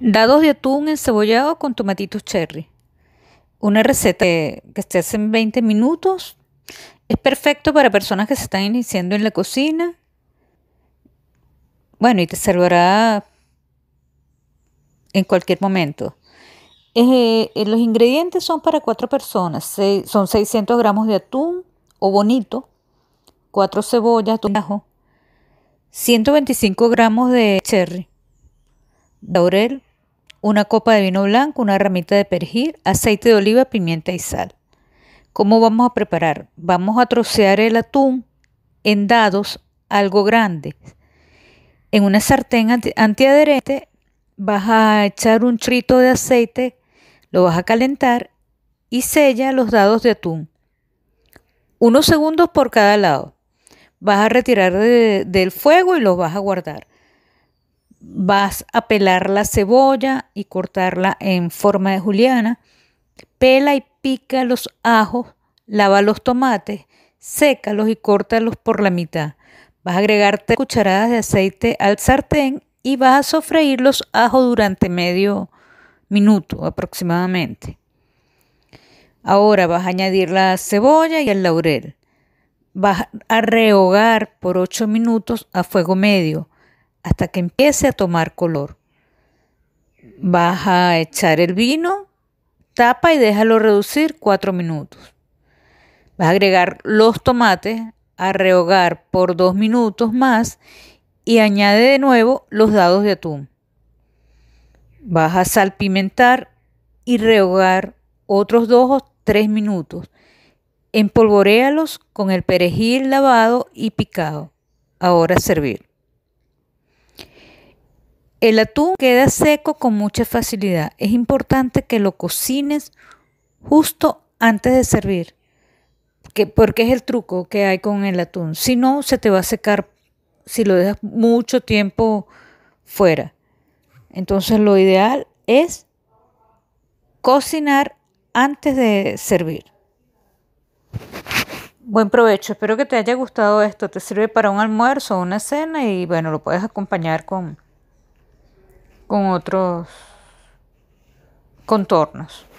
Dados de atún encebollado con tomatitos cherry. Una receta que, se hace en 20 minutos. Es perfecto para personas que se están iniciando en la cocina. Bueno, y te servirá en cualquier momento. Eh, eh, los ingredientes son para cuatro personas. son 600 gramos de atún o bonito, cuatro cebollas, bajo ajo, 125 gramos de cherry, laurel, una copa de vino blanco, una ramita de perejil, aceite de oliva, pimienta y sal. ¿Cómo vamos a preparar? Vamos a trocear el atún en dados algo grandes. En una sartén antiadherente vas a echar un trito de aceite, lo vas a calentar y sella los dados de atún. Unos segundos por cada lado. Vas a retirar del fuego y los vas a guardar vas a pelar la cebolla y cortarla en forma de juliana. Pela y pica los ajos, lava los tomates, sécalos y córtalos por la mitad. Vas a agregar 3 cucharadas de aceite al sartén y vas a sofreír los ajos durante medio minuto aproximadamente. Ahora vas a añadir la cebolla y el laurel. Vas a rehogar por 8 minutos a fuego medio hasta que empiece a tomar color. Vas a echar el vino, tapa y déjalo reducir 4 minutos. Vas a agregar los tomates a rehogar por 2 minutos más y añade de nuevo los dados de atún. Vas a salpimentar y rehogar otros 2 o 3 minutos. Empolvoréalos con el perejil lavado y picado. Ahora servir. El atún queda seco con mucha facilidad. Es importante que lo cocines justo antes de servir, porque es el truco que hay con el atún. Si no, se te va a secar si lo dejas mucho tiempo fuera. Entonces lo ideal es cocinar antes de servir. Buen provecho, espero que te haya gustado esto. Te sirve para un almuerzo, una cena y bueno, lo puedes acompañar con con otros contornos.